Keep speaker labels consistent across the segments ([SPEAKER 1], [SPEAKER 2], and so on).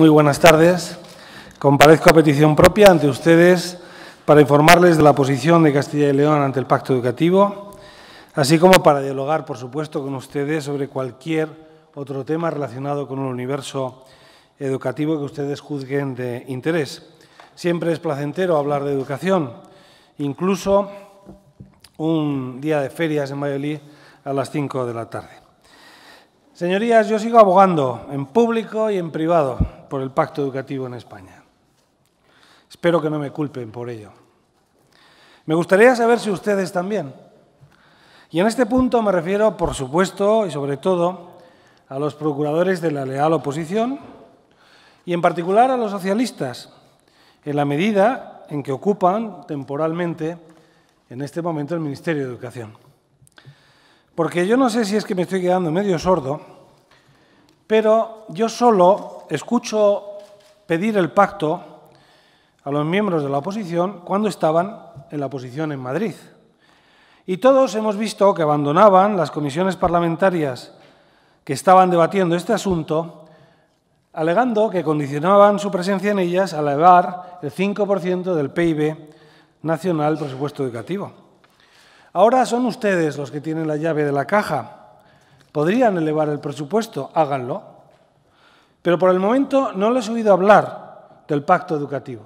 [SPEAKER 1] Muy buenas tardes. Comparezco a petición propia ante ustedes para informarles de la posición de Castilla y León ante el Pacto Educativo, así como para dialogar, por supuesto, con ustedes sobre cualquier otro tema relacionado con el universo educativo que ustedes juzguen de interés. Siempre es placentero hablar de educación, incluso un día de ferias en Mayolí a las 5 de la tarde. Señorías, yo sigo abogando en público y en privado por el pacto educativo en España. Espero que no me culpen por ello. Me gustaría saber si ustedes también. Y en este punto me refiero, por supuesto, y sobre todo, a los procuradores de la leal oposición y en particular a los socialistas, en la medida en que ocupan temporalmente en este momento el Ministerio de Educación. Porque yo no sé si es que me estoy quedando medio sordo, pero yo solo escucho pedir el pacto a los miembros de la oposición cuando estaban en la oposición en Madrid. Y todos hemos visto que abandonaban las comisiones parlamentarias que estaban debatiendo este asunto, alegando que condicionaban su presencia en ellas a elevar el 5% del PIB nacional presupuesto educativo. Ahora son ustedes los que tienen la llave de la caja. Podrían elevar el presupuesto, háganlo. Pero por el momento no les he oído hablar del pacto educativo.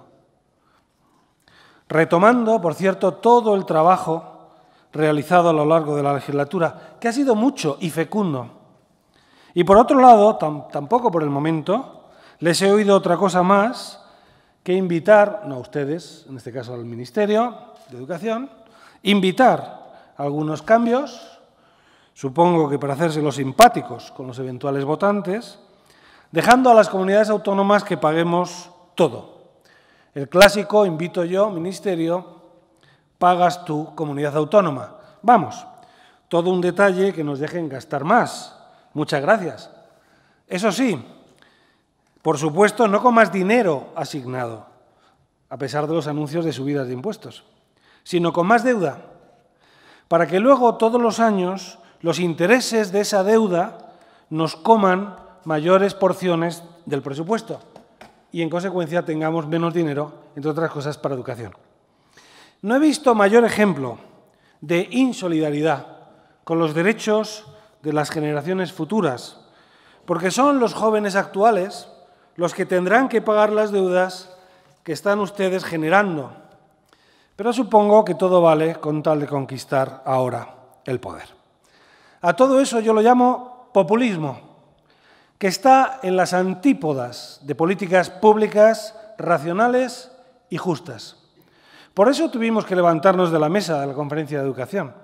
[SPEAKER 1] Retomando, por cierto, todo el trabajo realizado a lo largo de la legislatura, que ha sido mucho y fecundo. Y por otro lado, tampoco por el momento, les he oído otra cosa más que invitar, no a ustedes, en este caso al Ministerio de Educación, invitar algunos cambios, supongo que para hacerse los simpáticos con los eventuales votantes, dejando a las comunidades autónomas que paguemos todo. El clásico, invito yo, ministerio, pagas tú, comunidad autónoma. Vamos, todo un detalle que nos dejen gastar más. Muchas gracias. Eso sí, por supuesto, no con más dinero asignado, a pesar de los anuncios de subidas de impuestos, sino con más deuda, para que luego todos los años los intereses de esa deuda nos coman mayores porciones del presupuesto y en consecuencia tengamos menos dinero, entre otras cosas, para educación. No he visto mayor ejemplo de insolidaridad con los derechos de las generaciones futuras, porque son los jóvenes actuales los que tendrán que pagar las deudas que están ustedes generando. Pero supongo que todo vale con tal de conquistar ahora el poder. A todo eso yo lo llamo populismo que está en las antípodas de políticas públicas racionales y justas. Por eso tuvimos que levantarnos de la mesa de la conferencia de educación,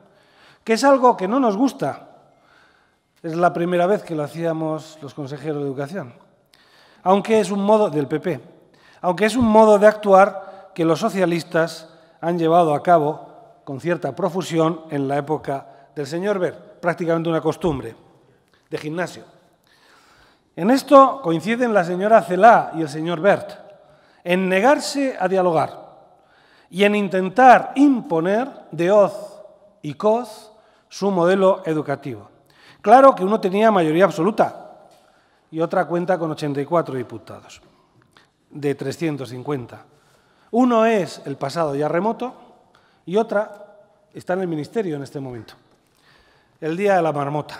[SPEAKER 1] que es algo que no nos gusta. Es la primera vez que lo hacíamos los consejeros de educación. Aunque es un modo del PP, aunque es un modo de actuar que los socialistas han llevado a cabo con cierta profusión en la época del señor Ver, prácticamente una costumbre de gimnasio. En esto coinciden la señora Celá y el señor Bert, en negarse a dialogar y en intentar imponer de hoz y coz su modelo educativo. Claro que uno tenía mayoría absoluta y otra cuenta con 84 diputados de 350. Uno es el pasado ya remoto y otra está en el ministerio en este momento, el día de la marmota.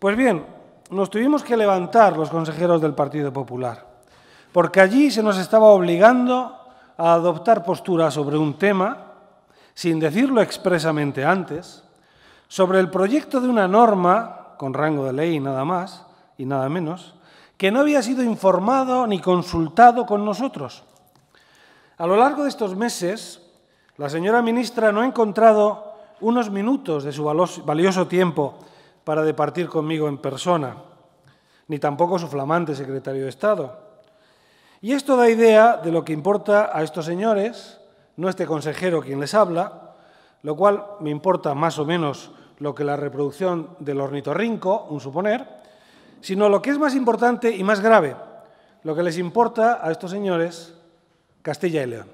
[SPEAKER 1] Pues bien, nos tuvimos que levantar los consejeros del Partido Popular, porque allí se nos estaba obligando a adoptar postura sobre un tema, sin decirlo expresamente antes, sobre el proyecto de una norma, con rango de ley nada más y nada menos, que no había sido informado ni consultado con nosotros. A lo largo de estos meses, la señora ministra no ha encontrado unos minutos de su valioso tiempo para departir conmigo en persona, ni tampoco su flamante secretario de Estado. Y esto da idea de lo que importa a estos señores, no este consejero quien les habla, lo cual me importa más o menos lo que la reproducción del ornitorrinco, un suponer, sino lo que es más importante y más grave, lo que les importa a estos señores Castilla y León.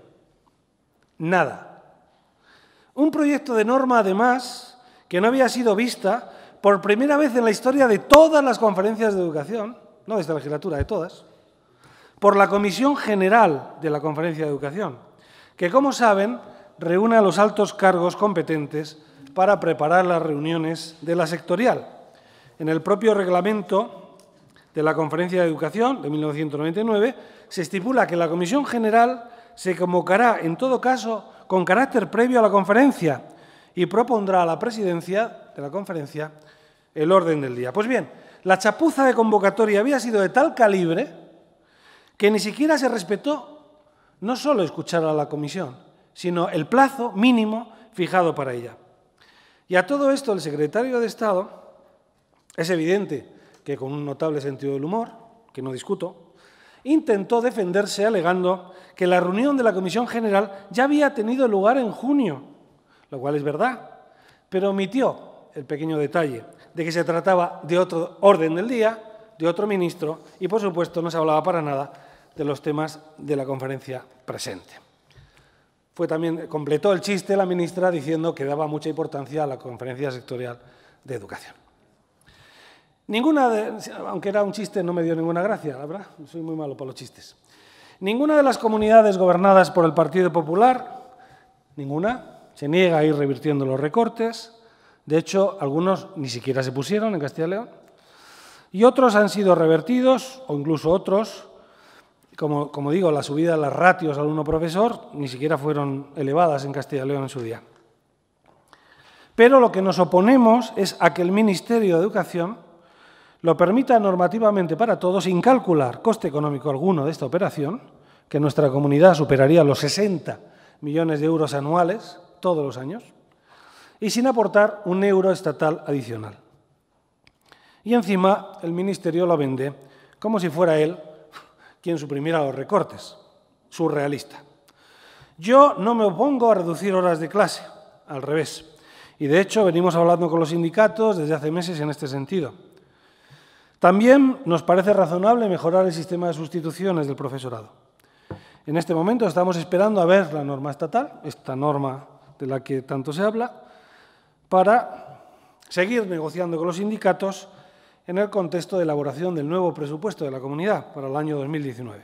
[SPEAKER 1] Nada. Un proyecto de norma, además, que no había sido vista por primera vez en la historia de todas las conferencias de educación, no de esta legislatura, de todas, por la Comisión General de la Conferencia de Educación, que, como saben, reúne a los altos cargos competentes para preparar las reuniones de la sectorial. En el propio reglamento de la Conferencia de Educación de 1999 se estipula que la Comisión General se convocará, en todo caso, con carácter previo a la conferencia y propondrá a la presidencia de la conferencia el orden del día. Pues bien, la chapuza de convocatoria había sido de tal calibre que ni siquiera se respetó no solo escuchar a la comisión, sino el plazo mínimo fijado para ella. Y a todo esto el secretario de Estado, es evidente que con un notable sentido del humor, que no discuto, intentó defenderse alegando que la reunión de la Comisión General ya había tenido lugar en junio, lo cual es verdad, pero omitió el pequeño detalle de que se trataba de otro orden del día, de otro ministro, y por supuesto no se hablaba para nada de los temas de la conferencia presente. Fue también, completó el chiste la ministra diciendo que daba mucha importancia a la conferencia sectorial de educación. Ninguna, aunque era un chiste, no me dio ninguna gracia, la verdad, soy muy malo para los chistes. Ninguna de las comunidades gobernadas por el Partido Popular, ninguna, se niega a ir revirtiendo los recortes, de hecho, algunos ni siquiera se pusieron en Castilla y León. Y otros han sido revertidos, o incluso otros, como, digo, la subida de las ratios alumno-profesor ni siquiera fueron elevadas en Castilla y León en su día. Pero lo que nos oponemos es a que el Ministerio de Educación lo permita normativamente para todos, sin calcular coste económico alguno de esta operación, que nuestra comunidad superaría los 60 millones de euros anuales todos los años, y sin aportar un euro estatal adicional. Y encima el Ministerio lo vende como si fuera él quien suprimiera los recortes. Surrealista. Yo no me opongo a reducir horas de clase, al revés. Y de hecho venimos hablando con los sindicatos desde hace meses en este sentido. También nos parece razonable mejorar el sistema de sustituciones del profesorado. En este momento estamos esperando a ver la norma estatal, esta norma de la que tanto se habla, para seguir negociando con los sindicatos en el contexto de elaboración del nuevo presupuesto de la comunidad para el año 2019.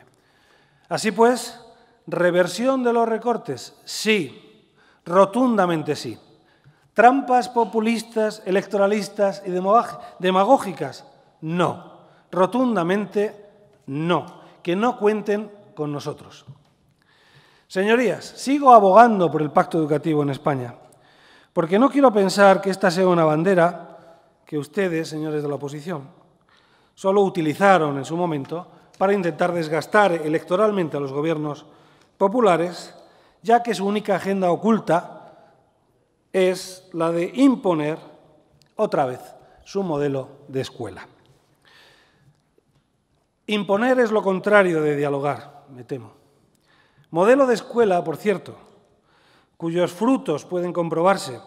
[SPEAKER 1] Así pues, reversión de los recortes, sí, rotundamente sí. Trampas populistas, electoralistas y demagógicas, no, rotundamente no, que no cuenten con nosotros. Señorías, sigo abogando por el pacto educativo en España porque no quiero pensar que esta sea una bandera que ustedes, señores de la oposición, solo utilizaron en su momento para intentar desgastar electoralmente a los gobiernos populares, ya que su única agenda oculta es la de imponer otra vez su modelo de escuela. Imponer es lo contrario de dialogar, me temo. Modelo de escuela, por cierto, cuyos frutos pueden comprobarse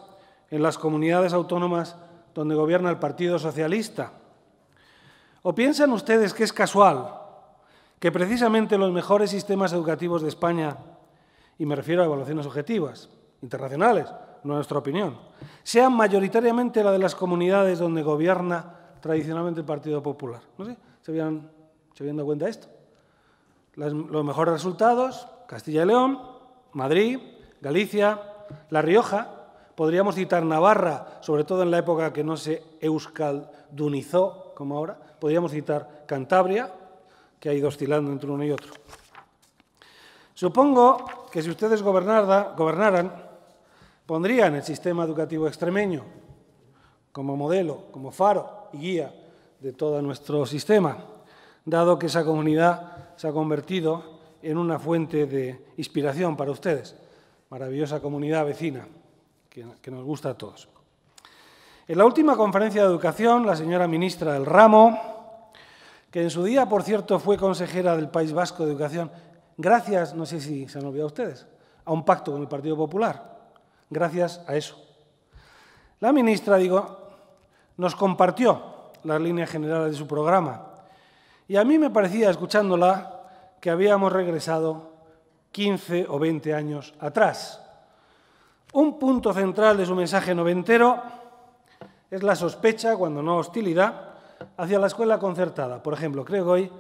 [SPEAKER 1] en las comunidades autónomas donde gobierna el Partido Socialista. ¿O piensan ustedes que es casual que precisamente los mejores sistemas educativos de España, y me refiero a evaluaciones objetivas, internacionales, no a nuestra opinión, sean mayoritariamente la de las comunidades donde gobierna tradicionalmente el Partido Popular? ¿Se habían, ¿se habían dado cuenta de esto? los mejores resultados, Castilla y León, Madrid, Galicia, La Rioja, podríamos citar Navarra, sobre todo en la época que no se euskaldunizó como ahora, podríamos citar Cantabria, que ha ido oscilando entre uno y otro. Supongo que si ustedes gobernaran, pondrían el sistema educativo extremeño como modelo, como faro y guía de todo nuestro sistema, dado que esa comunidad se ha convertido en una fuente de inspiración para ustedes maravillosa comunidad vecina que, nos gusta a todos. En la última conferencia de educación, la señora ministra del ramo, que en su día, por cierto, fue consejera del País Vasco de Educación, gracias, no sé si se han olvidado ustedes, a un pacto con el Partido Popular, gracias a eso. La ministra, digo, nos compartió las líneas generales de su programa y a mí me parecía, escuchándola, que habíamos regresado 15 o 20 años atrás. Un punto central de su mensaje noventero es la sospecha, cuando no hostilidad, hacia la escuela concertada. Por ejemplo, creo que hoy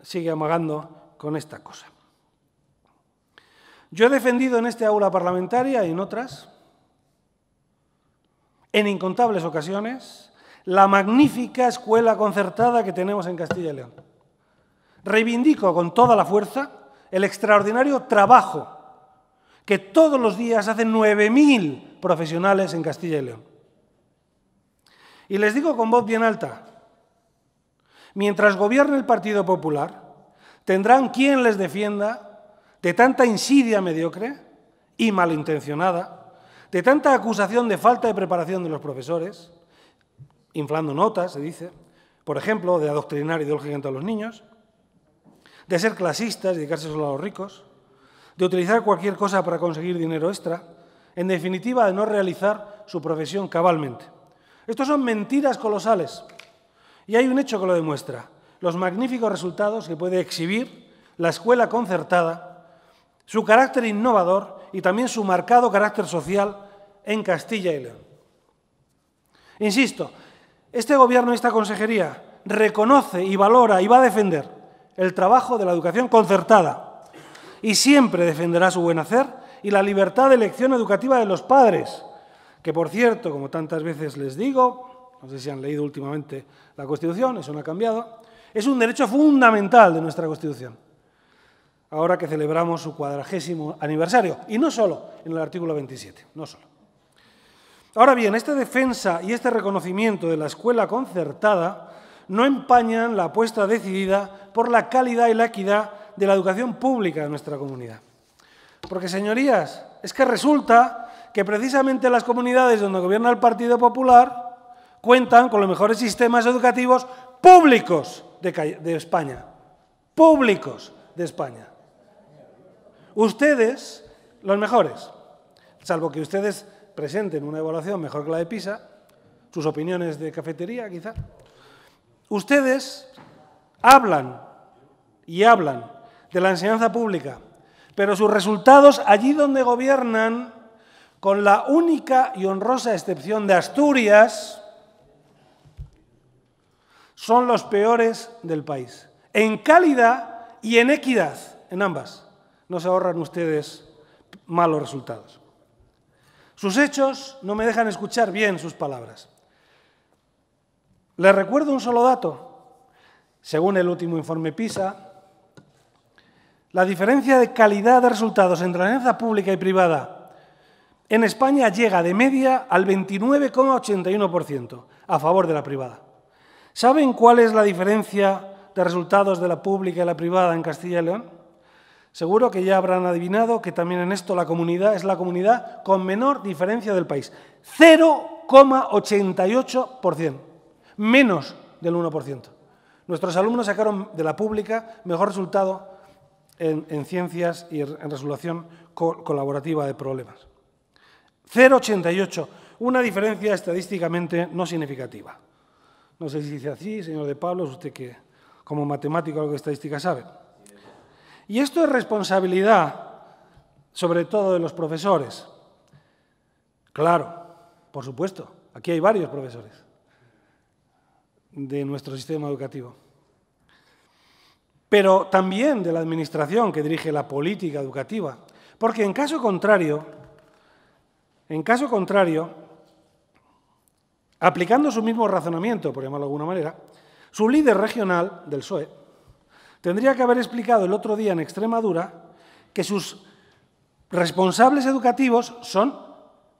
[SPEAKER 1] sigue amagando con esta cosa. Yo he defendido en este aula parlamentaria y en otras, en incontables ocasiones, la magnífica escuela concertada que tenemos en Castilla y León. Reivindico con toda la fuerza el extraordinario trabajo que todos los días hacen 9.000 profesionales en Castilla y León. Y les digo con voz bien alta, mientras gobierne el Partido Popular, tendrán quien les defienda de tanta insidia mediocre y malintencionada, de tanta acusación de falta de preparación de los profesores, inflando notas, se dice, por ejemplo, de adoctrinar ideológicamente a los niños, de ser clasistas, dedicarse solo a los ricos, de utilizar cualquier cosa para conseguir dinero extra, en definitiva, de no realizar su profesión cabalmente. Estos son mentiras colosales. Y hay un hecho que lo demuestra. Los magníficos resultados que puede exhibir la escuela concertada, su carácter innovador y también su marcado carácter social en Castilla y León. Insisto, este gobierno y esta consejería reconoce y valora y va a defender el trabajo de la educación concertada y siempre defenderá su buen hacer y la libertad de elección educativa de los padres, que por cierto, como tantas veces les digo, no sé si han leído últimamente la Constitución, eso no ha cambiado, es un derecho fundamental de nuestra Constitución, ahora que celebramos su cuadragésimo aniversario, y no solo en el artículo 27, no solo. Ahora bien, esta defensa y este reconocimiento de la escuela concertada no empañan la apuesta decidida por la calidad y la equidad de la educación pública de nuestra comunidad. Porque, señorías, es que resulta que precisamente las comunidades donde gobierna el Partido Popular cuentan con los mejores sistemas educativos públicos de, España. Públicos de España. Ustedes, los mejores, salvo que ustedes presenten una evaluación mejor que la de PISA, sus opiniones de cafetería quizá, ustedes hablan y hablan de la enseñanza pública, pero sus resultados allí donde gobiernan, con la única y honrosa excepción de Asturias, son los peores del país, en calidad y en equidad, en ambas. No se ahorran ustedes malos resultados. Sus hechos no me dejan escuchar bien sus palabras. Les recuerdo un solo dato, según el último informe PISA, la diferencia de calidad de resultados entre la enseñanza pública y privada en España llega de media al 29,81% a favor de la privada. ¿Saben cuál es la diferencia de resultados de la pública y la privada en Castilla y León? Seguro que ya habrán adivinado que también en esto la comunidad es la comunidad con menor diferencia del país. 0,88%, menos del 1%. Nuestros alumnos sacaron de la pública mejor resultado en, ciencias y en resolución colaborativa de problemas. 0,88, una diferencia estadísticamente no significativa. No sé si dice así, señor de Pablo, usted que como matemático algo de estadística sabe. Y esto es responsabilidad, sobre todo de los profesores. Claro, por supuesto, aquí hay varios profesores de nuestro sistema educativo, pero también de la administración que dirige la política educativa. Porque en caso contrario, en caso contrario, aplicando su mismo razonamiento, por llamarlo de alguna manera, su líder regional del PSOE tendría que haber explicado el otro día en Extremadura que sus responsables educativos son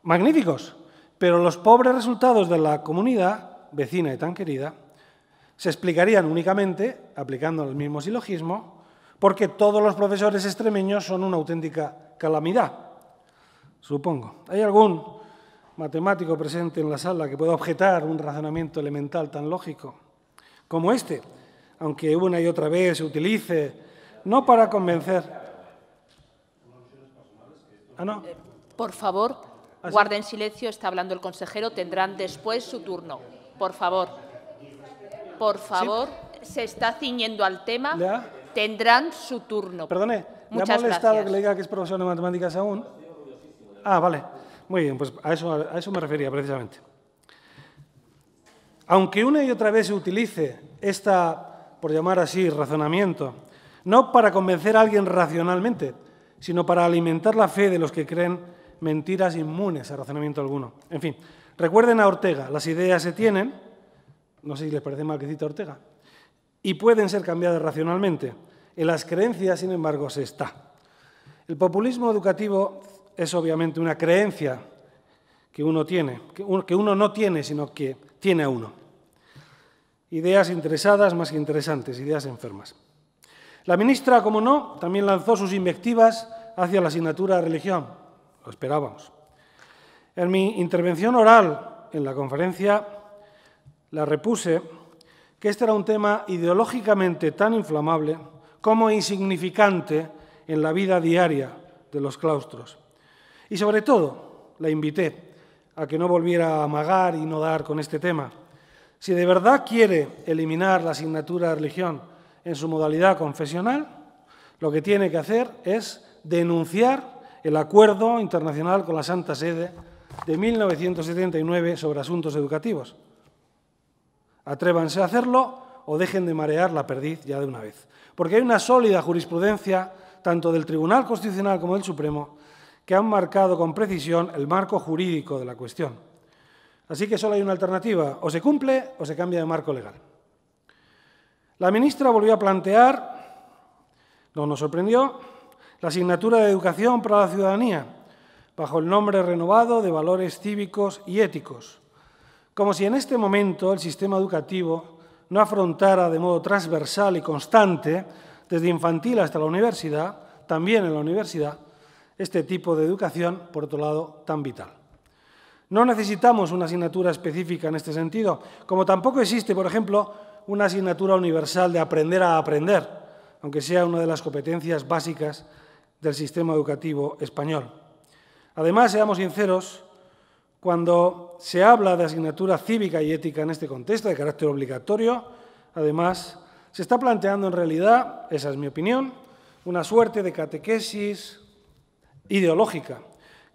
[SPEAKER 1] magníficos, pero los pobres resultados de la comunidad vecina y tan querida se explicarían únicamente, aplicando el mismo silogismo, porque todos los profesores extremeños son una auténtica calamidad, supongo. ¿Hay algún matemático presente en la sala que pueda objetar un razonamiento elemental tan lógico como este, aunque una y otra vez se utilice, no para convencer... Ah, no. Eh, por favor, ah, guarden silencio, está hablando el consejero, tendrán después su turno. Por favor por favor, se está ciñendo al tema. Tendrán su turno. Perdone, me ha molestado que le diga que es profesor de matemáticas aún? Ah, vale. Muy bien, pues eso, a eso me refería precisamente. Aunque una y otra vez se utilice esta, por llamar así, razonamiento, no para convencer a alguien racionalmente, sino para alimentar la fe de los que creen mentiras inmunes a razonamiento alguno. En fin, recuerden a Ortega, las ideas se tienen, no sé si les parece mal que cita Ortega, y pueden ser cambiadas racionalmente. En las creencias, sin embargo, se está. El populismo educativo es obviamente una creencia que uno tiene, que uno no tiene, sino que tiene a uno. Ideas interesadas más que interesantes, ideas enfermas. La ministra, como no, también lanzó sus invectivas hacia la asignatura de religión. Lo esperábamos. En mi intervención oral en la conferencia la repuse que este era un tema ideológicamente tan inflamable como insignificante en la vida diaria de los claustros. Y sobre todo, la invité a que no volviera a amagar y no dar con este tema. Si de verdad quiere eliminar la asignatura de religión en su modalidad confesional, lo que tiene que hacer es denunciar el acuerdo internacional con la Santa Sede de 1979 sobre asuntos educativos Atrévanse a hacerlo o dejen de marear la perdiz ya de una vez. Porque hay una sólida jurisprudencia, tanto del Tribunal Constitucional como del Supremo, que han marcado con precisión el marco jurídico de la cuestión. Así que solo hay una alternativa, o se cumple o se cambia de marco legal. La ministra volvió a plantear, no nos sorprendió, la asignatura de educación para la ciudadanía, bajo el nombre renovado de valores cívicos y éticos como si en este momento el sistema educativo no afrontara de modo transversal y constante, desde infantil hasta la universidad, también en la universidad, este tipo de educación, por otro lado, tan vital. No necesitamos una asignatura específica en este sentido, como tampoco existe, por ejemplo, una asignatura universal de aprender a aprender, aunque sea una de las competencias básicas del sistema educativo español. Además, seamos sinceros, cuando se habla de asignatura cívica y ética en este contexto, de carácter obligatorio, además, se está planteando en realidad, esa es mi opinión, una suerte de catequesis ideológica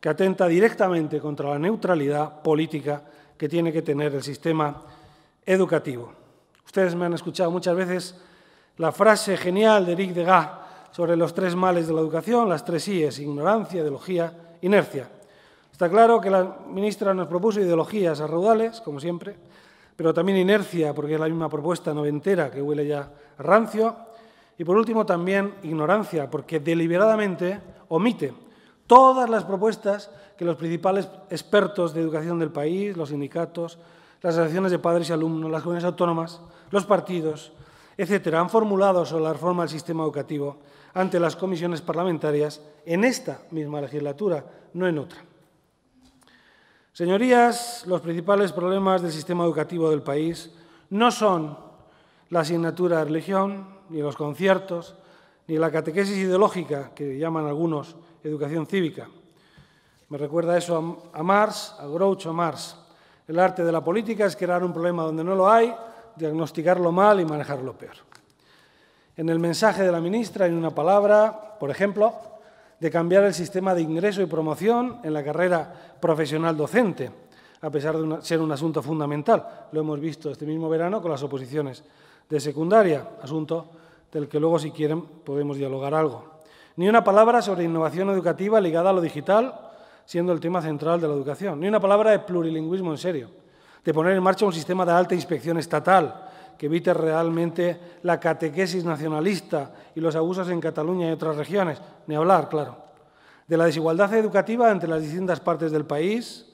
[SPEAKER 1] que atenta directamente contra la neutralidad política que tiene que tener el sistema educativo. Ustedes me han escuchado muchas veces la frase genial de Eric Degas sobre los tres males de la educación, las tres es ignorancia, ideología, inercia. Está claro que la ministra nos propuso ideologías a como siempre, pero también inercia, porque es la misma propuesta noventera que huele ya rancio. Y por último, también ignorancia, porque deliberadamente omite todas las propuestas que los principales expertos de educación del país, los sindicatos, las asociaciones de padres y alumnos, las jóvenes autónomas, los partidos, etcétera, han formulado sobre la reforma del sistema educativo ante las comisiones parlamentarias en esta misma legislatura, no en otra. Señorías, los principales problemas del sistema educativo del país no son la asignatura de religión, ni los conciertos, ni la catequesis ideológica, que llaman algunos educación cívica. Me recuerda eso a, Marx, a Groucho Marx. El arte de la política es crear un problema donde no lo hay, diagnosticarlo mal y manejarlo peor. En el mensaje de la ministra, en una palabra, por ejemplo, de cambiar el sistema de ingreso y promoción en la carrera profesional docente, a pesar de ser un asunto fundamental. Lo hemos visto este mismo verano con las oposiciones de secundaria, asunto del que luego, si quieren, podemos dialogar algo. Ni una palabra sobre innovación educativa ligada a lo digital, siendo el tema central de la educación. Ni una palabra de plurilingüismo en serio, de poner en marcha un sistema de alta inspección estatal que evite realmente la catequesis nacionalista y los abusos en Cataluña y otras regiones, ni hablar, claro, de la desigualdad educativa entre las distintas partes del país,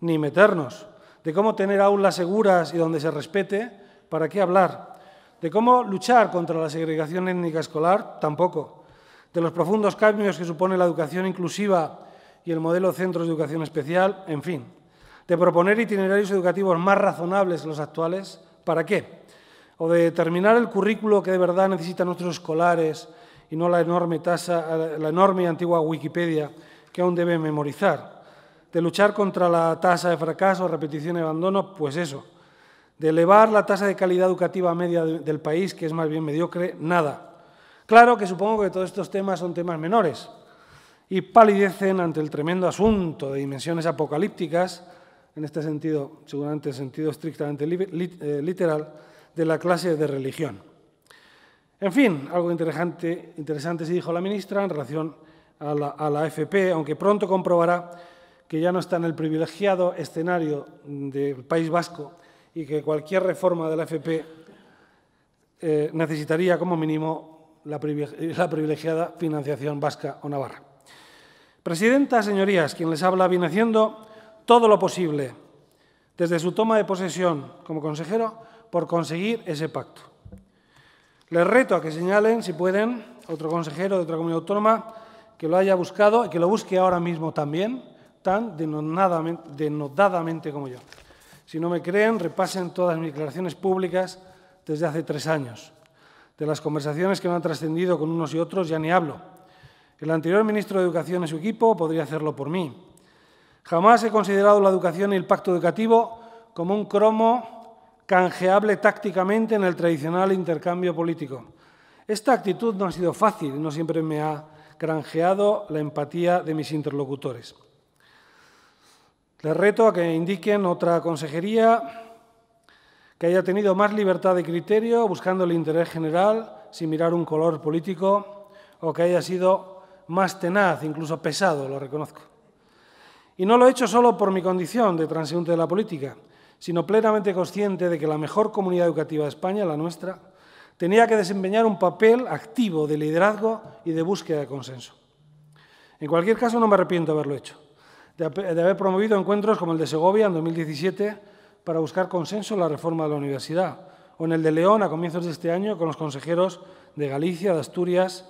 [SPEAKER 1] ni meternos, de cómo tener aulas seguras y donde se respete, ¿para qué hablar? De cómo luchar contra la segregación étnica escolar, tampoco. De los profundos cambios que supone la educación inclusiva y el modelo de centros de educación especial, en fin. De proponer itinerarios educativos más razonables que los actuales, ¿para qué? o de determinar el currículo que de verdad necesitan nuestros escolares y no la enorme tasa, la enorme y antigua Wikipedia que aún deben memorizar, de luchar contra la tasa de fracaso, repetición y abandono, pues eso, de elevar la tasa de calidad educativa media del país, que es más bien mediocre, nada. Claro que supongo que todos estos temas son temas menores y palidecen ante el tremendo asunto de dimensiones apocalípticas, en este sentido, seguramente en sentido estrictamente eh, literal, de la clase de religión. En fin, algo interesante, interesante se dijo la ministra en relación a la, AFP, aunque pronto comprobará que ya no está en el privilegiado escenario del País Vasco y que cualquier reforma de la AFP eh, necesitaría como mínimo la, privilegiada financiación vasca o navarra. Presidenta, señorías, quien les habla viene haciendo todo lo posible desde su toma de posesión como consejero por conseguir ese pacto. Les reto a que señalen, si pueden, otro consejero de otra comunidad autónoma que lo haya buscado y que lo busque ahora mismo también, tan denodadamente como yo. Si no me creen, repasen todas mis declaraciones públicas desde hace tres años. De las conversaciones que me han trascendido con unos y otros ya ni hablo. El anterior ministro de Educación y su equipo podría hacerlo por mí. Jamás he considerado la educación y el pacto educativo como un cromo canjeable tácticamente en el tradicional intercambio político. Esta actitud no ha sido fácil, no siempre me ha granjeado la empatía de mis interlocutores. Les reto a que indiquen otra consejería que haya tenido más libertad de criterio buscando el interés general sin mirar un color político o que haya sido más tenaz, incluso pesado, lo reconozco. Y no lo he hecho solo por mi condición de transeúnte de la política, sino plenamente consciente de que la mejor comunidad educativa de España, la nuestra, tenía que desempeñar un papel activo de liderazgo y de búsqueda de consenso. En cualquier caso, no me arrepiento de haberlo hecho, de haber promovido encuentros como el de Segovia en 2017 para buscar consenso en la reforma de la universidad, o en el de León a comienzos de este año con los consejeros de Galicia, de Asturias,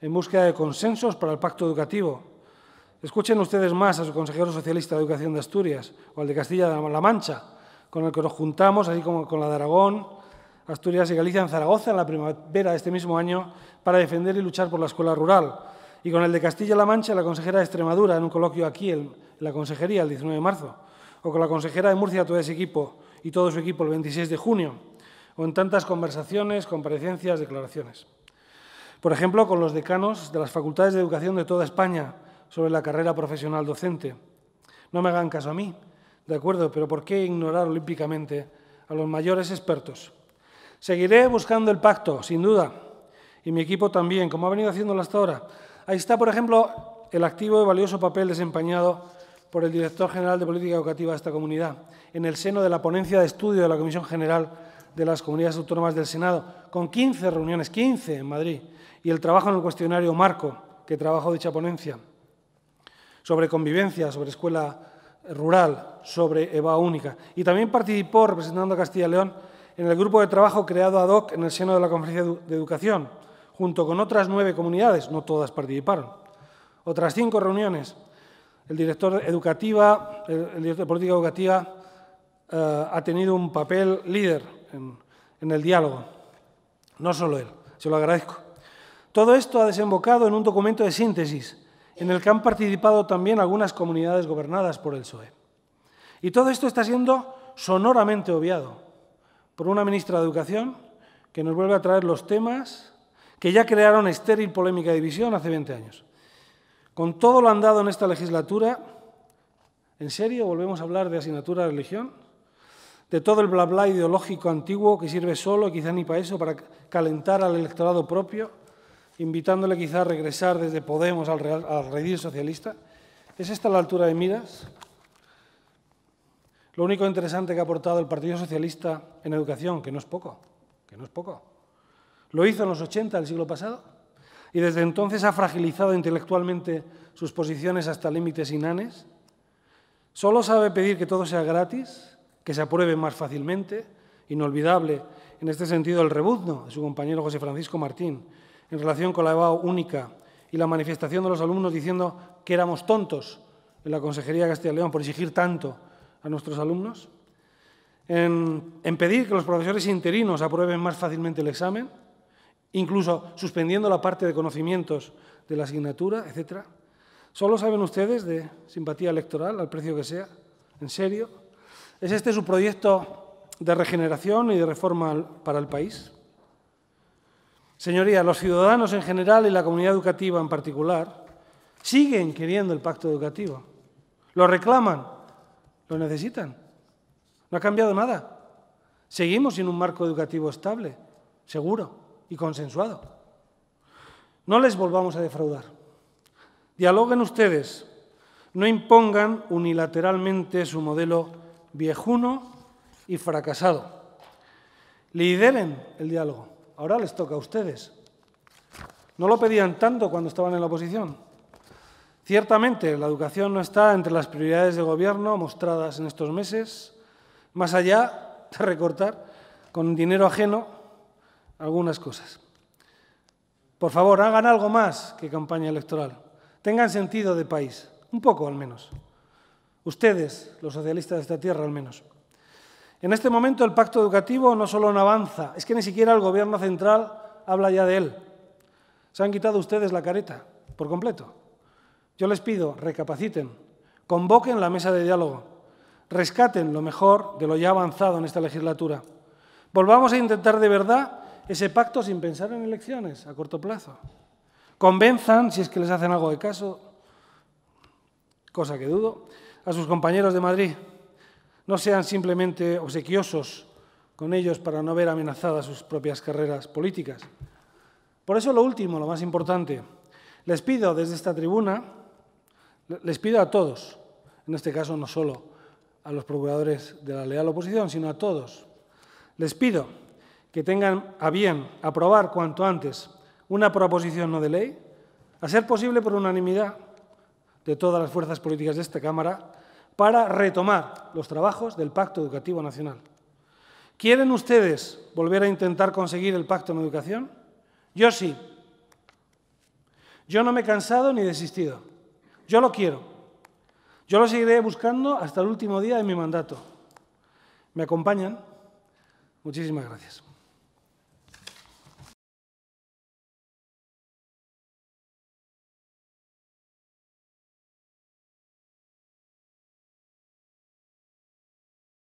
[SPEAKER 1] en búsqueda de consensos para el pacto educativo. Escuchen ustedes más a su consejero socialista de Educación de Asturias o al de Castilla-La Mancha, con el que nos juntamos, así como con la de Aragón, Asturias y Galicia en Zaragoza en la primavera de este mismo año para defender y luchar por la escuela rural. Y con el de Castilla-La Mancha, la consejera de Extremadura, en un coloquio aquí, en la consejería, el 19 de marzo. O con la consejera de Murcia, todo ese equipo y todo su equipo, el 26 de junio. O en tantas conversaciones, comparecencias, declaraciones. Por ejemplo, con los decanos de las facultades de educación de toda España sobre la carrera profesional docente. No me hagan caso a mí, de acuerdo, pero ¿por qué ignorar olímpicamente a los mayores expertos? Seguiré buscando el pacto, sin duda, y mi equipo también, como ha venido haciéndolo hasta ahora. Ahí está, por ejemplo, el activo y valioso papel desempeñado por el Director General de Política Educativa de esta comunidad, en el seno de la ponencia de estudio de la Comisión General de las Comunidades Autónomas del Senado, con 15 reuniones, 15 en Madrid, y el trabajo en el cuestionario Marco, que trabajó dicha ponencia, sobre convivencia, sobre escuela rural sobre EVA única. Y también participó, representando a Castilla y León, en el grupo de trabajo creado ad hoc en el seno de la Conferencia de Educación, junto con otras nueve comunidades, no todas participaron. Otras cinco reuniones. El director, educativa, el director de política educativa eh, ha tenido un papel líder en el diálogo. No solo él, se lo agradezco. Todo esto ha desembocado en un documento de síntesis en el que han participado también algunas comunidades gobernadas por el SOE. Y todo esto está siendo sonoramente obviado por una ministra de Educación que nos vuelve a traer los temas que ya crearon estéril polémica y división hace 20 años. Con todo lo andado en esta legislatura, ¿en serio volvemos a hablar de asignatura de religión? de todo el bla bla ideológico antiguo que sirve solo, quizá ni para eso, para calentar al electorado propio, invitándole quizá a regresar desde Podemos al, redil socialista? ¿Es esta la altura de miras? Lo único interesante que ha aportado el Partido Socialista en educación, que no es poco, que no es poco. Lo hizo en los 80 del siglo pasado y desde entonces ha fragilizado intelectualmente sus posiciones hasta límites inanes. Solo sabe pedir que todo sea gratis, que se apruebe más fácilmente, inolvidable en este sentido el rebuzno de su compañero José Francisco Martín, en relación con la EVA única y la manifestación de los alumnos diciendo que éramos tontos en la Consejería de Castilla y León por exigir tanto a nuestros alumnos, en, en, pedir que los profesores interinos aprueben más fácilmente el examen, incluso suspendiendo la parte de conocimientos de la asignatura, etc. ¿Solo saben ustedes de simpatía electoral, al precio que sea? ¿En serio? ¿Es este su proyecto de regeneración y de reforma para el país? Señorías, los ciudadanos en general y la comunidad educativa en particular siguen queriendo el pacto educativo. Lo reclaman, lo necesitan. No ha cambiado nada. Seguimos sin un marco educativo estable, seguro y consensuado. No les volvamos a defraudar. Dialoguen ustedes, no impongan unilateralmente su modelo viejuno y fracasado. Lideren el diálogo ahora les toca a ustedes. No lo pedían tanto cuando estaban en la oposición. Ciertamente, la educación no está entre las prioridades de gobierno mostradas en estos meses, más allá de recortar con dinero ajeno algunas cosas. Por favor, hagan algo más que campaña electoral. Tengan sentido de país, un poco al menos. Ustedes, los socialistas de esta tierra al menos. En este momento el pacto educativo no solo no avanza, es que ni siquiera el gobierno central habla ya de él. Se han quitado ustedes la careta, por completo. Yo les pido, recapaciten, convoquen la mesa de diálogo, rescaten lo mejor de lo ya avanzado en esta legislatura. Volvamos a intentar de verdad ese pacto sin pensar en elecciones a corto plazo. Convenzan, si es que les hacen algo de caso, cosa que dudo, a sus compañeros de Madrid. No sean simplemente obsequiosos con ellos para no ver amenazadas sus propias carreras políticas. Por eso lo último, lo más importante, les pido desde esta tribuna, les pido a todos, en este caso no solo a los procuradores de la leal oposición, sino a todos, les pido que tengan a bien aprobar cuanto antes una proposición no de ley, a ser posible por unanimidad de todas las fuerzas políticas de esta Cámara, para retomar los trabajos del Pacto Educativo Nacional. ¿Quieren ustedes volver a intentar conseguir el pacto en educación? Yo sí. Yo no me he cansado ni desistido. Yo lo quiero. Yo lo seguiré buscando hasta el último día de mi mandato. ¿Me acompañan? Muchísimas gracias.